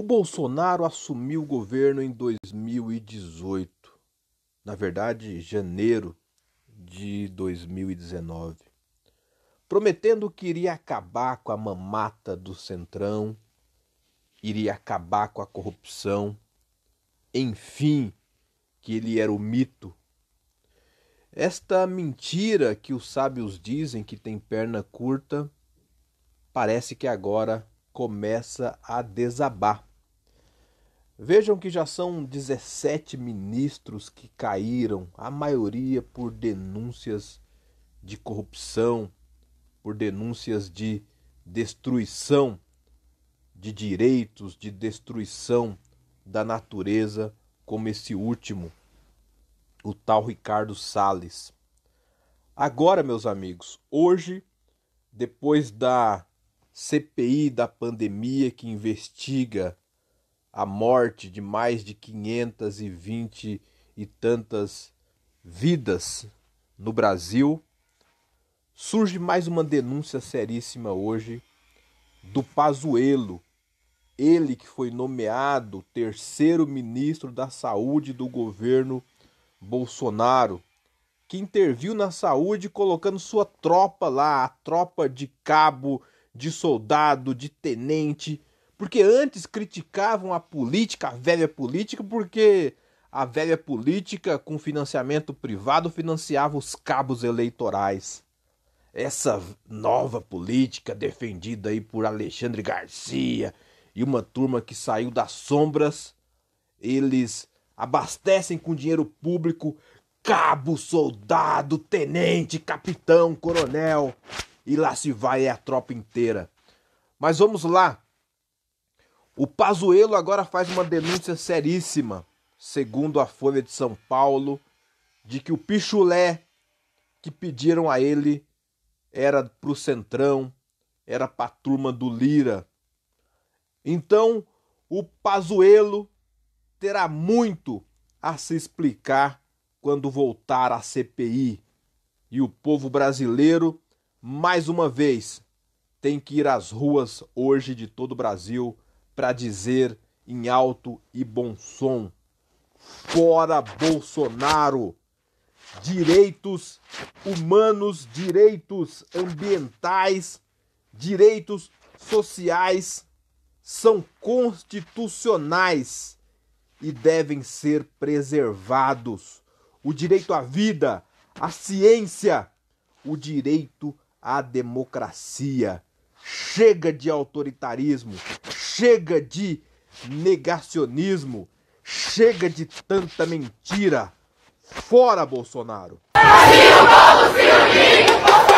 O Bolsonaro assumiu o governo em 2018. Na verdade, janeiro de 2019. Prometendo que iria acabar com a mamata do Centrão, iria acabar com a corrupção, enfim, que ele era o mito. Esta mentira que os sábios dizem que tem perna curta, parece que agora começa a desabar. Vejam que já são 17 ministros que caíram, a maioria por denúncias de corrupção, por denúncias de destruição de direitos, de destruição da natureza, como esse último, o tal Ricardo Salles. Agora, meus amigos, hoje, depois da CPI da pandemia que investiga a morte de mais de 520 e tantas vidas no Brasil, surge mais uma denúncia seríssima hoje do Pazuello, ele que foi nomeado terceiro ministro da Saúde do governo Bolsonaro, que interviu na saúde colocando sua tropa lá, a tropa de cabo, de soldado, de tenente, porque antes criticavam a política, a velha política, porque a velha política com financiamento privado financiava os cabos eleitorais. Essa nova política defendida aí por Alexandre Garcia e uma turma que saiu das sombras, eles abastecem com dinheiro público cabo, soldado, tenente, capitão, coronel e lá se vai a tropa inteira. Mas vamos lá, o Pazuello agora faz uma denúncia seríssima, segundo a Folha de São Paulo, de que o pichulé que pediram a ele era pro Centrão, era pra turma do Lira. Então, o Pazuello terá muito a se explicar quando voltar à CPI. E o povo brasileiro, mais uma vez, tem que ir às ruas hoje de todo o Brasil para dizer em alto e bom som: fora Bolsonaro! Direitos humanos, direitos ambientais, direitos sociais são constitucionais e devem ser preservados. O direito à vida, à ciência, o direito à democracia. Chega de autoritarismo, Chega de negacionismo. Chega de tanta mentira. Fora Bolsonaro. Brasil,